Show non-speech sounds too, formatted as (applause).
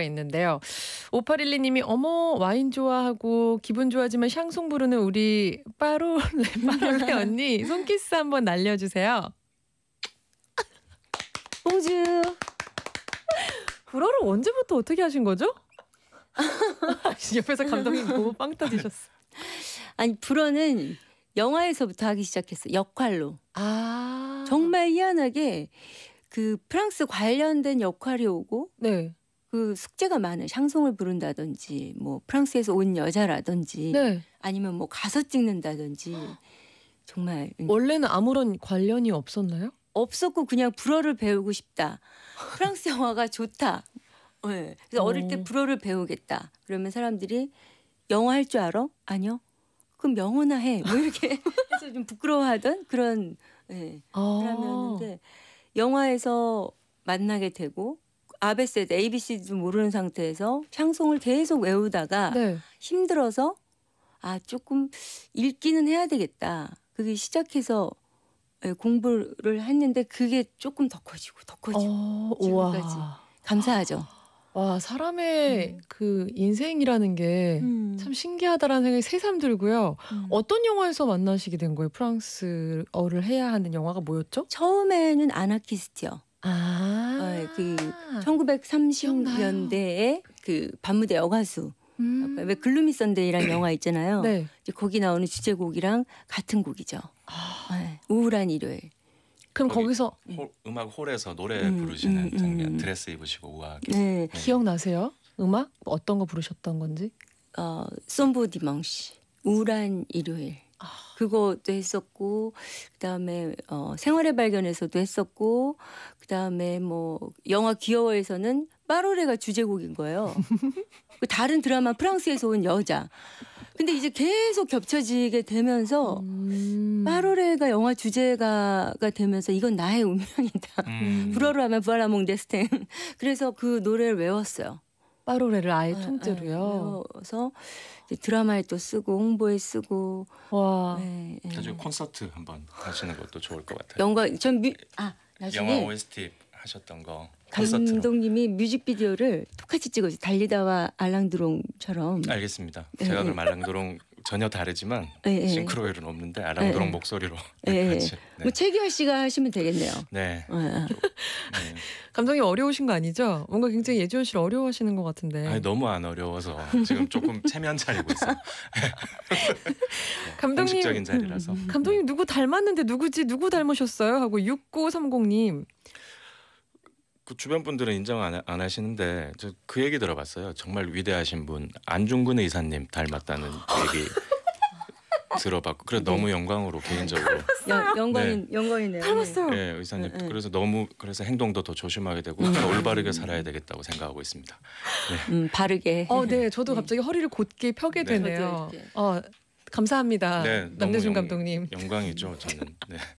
있는데요. 오팔일리님이 어머 와인 좋아하고 기분 좋아지만 샹송 부르는 우리 빠롤레 빠롤레 (laughs) (laughs) 언니 손키스 한번 날려주세요. 우주 불어를 언제부터 어떻게 하신 거죠? (laughs) 옆에서 감독님 보고 빵 터지셨어. 아니 불어는 영화에서부터 하기 시작했어 역할로. 아 정말 희한하게 그 프랑스 관련된 역할이 오고. 네. 그 숙제가 많은 샹송을 부른다든지 뭐 프랑스에서 온 여자라든지 네. 아니면 뭐 가서 찍는다든지 정말 음. 원래는 아무런 관련이 없었나요? 없었고 그냥 불어를 배우고 싶다. 프랑스 영화가 좋다. 네. 그래서 오. 어. 어릴 때 불어를 배우겠다. 그러면 사람들이 영화할 줄 알아? 아니요. 그럼 영어나 해. 뭐 이렇게 (laughs) 해서 좀 부끄러워하던 그런 예. 네. 아. 사람이었는데 영화에서 만나게 되고 아베 세드 ABC도 모르는 상태에서 샹송을 계속 외우다가 네. 힘들어서 아 조금 읽기는 해야 되겠다. 그게 시작해서 예, 공부를 했는데 그게 조금 더 커지고 더 커지고 어, 지금까지 우와. 감사하죠. (gasps) 와 사람의 음. 그 인생이라는 게참 음. 신기하다라는 생각이 새삼 들고요. 음. 어떤 영화에서 만나시게 된 거예요? 프랑스어를 해야 하는 영화가 뭐였죠? 처음에는 아나키스트요. 아. 어, 그 1930년대에 그 반무대 여가수 음. 왜 글루미 선데이라는 영화 있잖아요. 네. 이제 거기 나오는 주제곡이랑 같은 곡이죠. 아. 네. 우울한 일요일. 그럼 거기서 홀, 음악 홀에서 노래 음, 부르시는 음, 음, 장면, 드레스 입으시고 우아하게. 네. 네. 기억나세요? 음악 뭐 어떤 거 부르셨던 건지? 어, 솜보디멍시 우울한 일요일. 그거도 했었고 그다음에 어 생활의 발견에서도 했었고 그다음에 뭐 영화 귀여워에서는 빠로레가 주제곡인 거예요. 그 다른 드라마 프랑스에서 온 여자. 근데 이제 계속 겹쳐지게 되면서 음. 빠로레가 영화 주제가가 되면서 이건 나의 운명이다. 음. 불어로 하면 부알라몽 데스텐. 그래서 그 노래를 외웠어요. 빠로레를 아예 통째로요. 그래서 드라마에 또 쓰고 홍보에 쓰고. 와. 네, 네. 나중에 콘서트 한번 하시는 것도 좋을 것 같아요. 영화 전 뮤, 아 나중에 영화 OST 하셨던 거. 감독님이 뮤직비디오를 똑같이 찍어주 달리다와 알랑드롱처럼. 알겠습니다. 제가 그럼 알랑드롱 전혀 다르지만 예, 예. 싱크로율은 없는데 아랑도랑 예, 예. 목소리로 예, 예. (laughs) 같이. 네. 뭐 최기화 씨가 하시면 되겠네요. 네. 예. 네. 감독님 어려우신 거 아니죠? 뭔가 굉장히 예지원 씨를 어려워하시는 것 같은데. 아니, 너무 안 어려워서 지금 조금 체면 차리고 있어 (laughs) 감독님 공식적인 자리라서. 감독님 누구 닮았는데 누구지 누구 닮으셨어요? 하고 6930님. 그 주변 분들은 인정 안, 안 하시는데 저 그 얘기 들어봤어요. 정말 위대하신 분 안중근 의사님 닮았다는 얘기 (laughs) 들어봤고 그래 네. 너무 영광으로 개인적으로 영광인 네. 영광이네요. 닮았어요. 네, 네 의사님 네, 네, 그래서 너무 그래서 행동도 더 조심하게 되고 음. 올바르게 살아야 되겠다고 생각하고 있습니다. 네. 음 바르게. 어네 저도 갑자기 허리를 곧게 펴게 되네요. 어 감사합니다. 네, 남대준 감독님. 영광이죠 저는. 네.